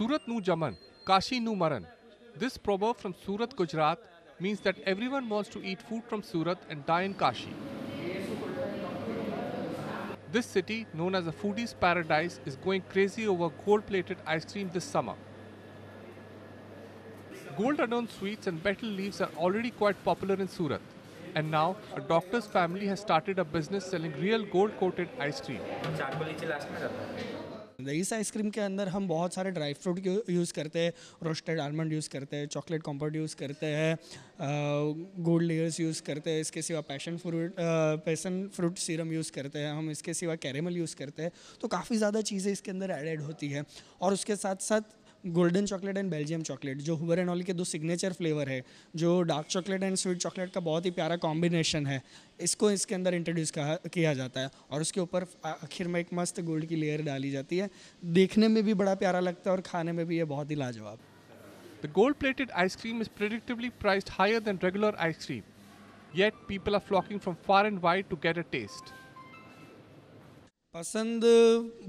Surat nu Jaman, nu Maran. This proverb from Surat, Gujarat means that everyone wants to eat food from Surat and die in Kashi. This city, known as a foodie's paradise, is going crazy over gold plated ice cream this summer. Gold adorned sweets and betel leaves are already quite popular in Surat. And now, a doctor's family has started a business selling real gold coated ice cream. इस ice cream के अंदर हम बहुत सारे dry fruit use करते हैं roasted almond use करते हैं चॉकलेट कॉम्पाउंड यूज़ करते हैं गोल्ड लेयर्स यूज़ करते हैं इसके सिवा passion fruit passion fruit serum use करते हैं हम इसके सिवा कैरेमल यूज़ करते हैं तो काफ़ी ज़्यादा चीज़ें इसके अंदर एडेड होती है और उसके साथ साथ golden chocolate and Belgium chocolate जो हुबर एंड ऑली के दो सिग्नेचर फ्लेवर है जो dark chocolate and sweet chocolate का बहुत ही प्यारा कॉम्बिनेशन है इसको इसके अंदर इंट्रोड्यूस किया जाता है और उसके ऊपर आखिर में एक मस्त गोल्ड की लेयर डाली जाती है देखने में भी बड़ा प्यारा लगता है और खाने में भी ये बहुत ही लाजवाब the gold plated ice cream is is price higher than regular ice cream yet people are flocking from far and wide to get a taste पसंद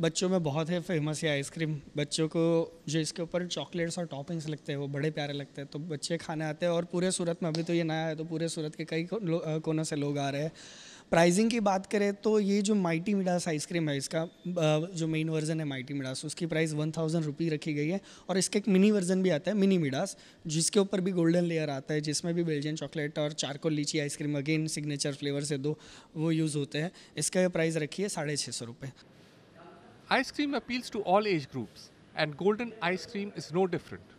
बच्चों में बहुत है फेमस है आइसक्रीम बच्चों को जो इसके ऊपर चॉकलेट्स और टॉपिंग्स लगते हैं वो बड़े प्यारे लगते हैं तो बच्चे खाने आते हैं और पूरे सूरत में अभी तो ये नया है तो पूरे सूरत के कई कोनों से लोग आ रहे हैं प्राइसिंग की बात करें तो ये जो माइटी मिडास आइसक्रीम है इसका जो मेन वर्जन है माइटी मिडास उसकी प्राइस वन थाउजेंड रुपी रखी गई है और इसका एक मिनी वर्जन भी आता है मिनी मिडास जिसके ऊपर भी गोल्डन लेयर आता है जिसमें भी बेल्जियन चॉकलेट और charcoal lychee ice cream again signature flavour से दो वो यूज़ होते हैं इसका प्राइस रखी है साढ़े छः सौ रुपये ice cream appeals to all age groups and golden ice cream is no different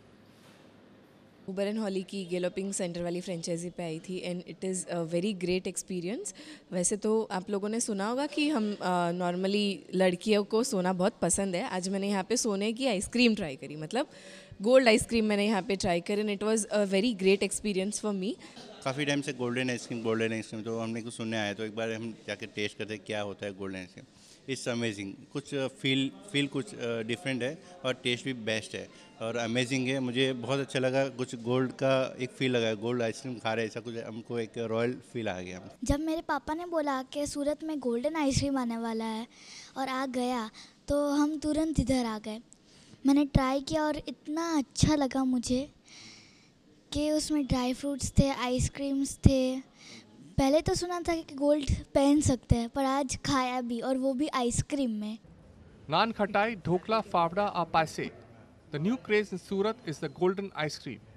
Huber and Holly की गेलोपिंग सेंटर वाली फ्रेंचाइजी पे आई थी and it is a very great experience वैसे तो आप लोगों ने सुना होगा कि हम नॉर्मली uh, लड़कियों को सोना बहुत पसंद है आज मैंने यहाँ पे सोने की आइसक्रीम ट्राई करी मतलब गोल्ड आइसक्रीम मैंने यहाँ पे ट्राई करी and it was a very great experience for me काफ़ी टाइम से गोल्डन आइसक्रीम गोल्डन आइसक्रीम तो हमने कुछ सुनने आया तो एक बार हम जाके टेस्ट करते हैं क्या होता है गोल्डन आइसक्रीम इट्स अमेजिंग कुछ फील uh, फील कुछ डिफरेंट uh, है और टेस्ट भी बेस्ट है और अमेजिंग है मुझे बहुत अच्छा लगा कुछ गोल्ड का एक फील लगा गोल्ड आइसक्रीम खा रहे ऐसा कुछ हमको एक रॉयल फील आ गया जब मेरे पापा ने बोला कि सूरत में गोल्डन आइसक्रीम आने वाला है और आ गया तो हम तुरंत इधर आ गए मैंने ट्राई किया और इतना अच्छा लगा मुझे के उसमें ड्राई फ्रूट्स थे आइसक्रीम्स थे पहले तो सुना था कि गोल्ड पहन सकते हैं पर आज खाया भी और वो भी आइसक्रीम में नान खटाई ढोकला फावड़ा और पैसे the new craze in Surat is the golden ice cream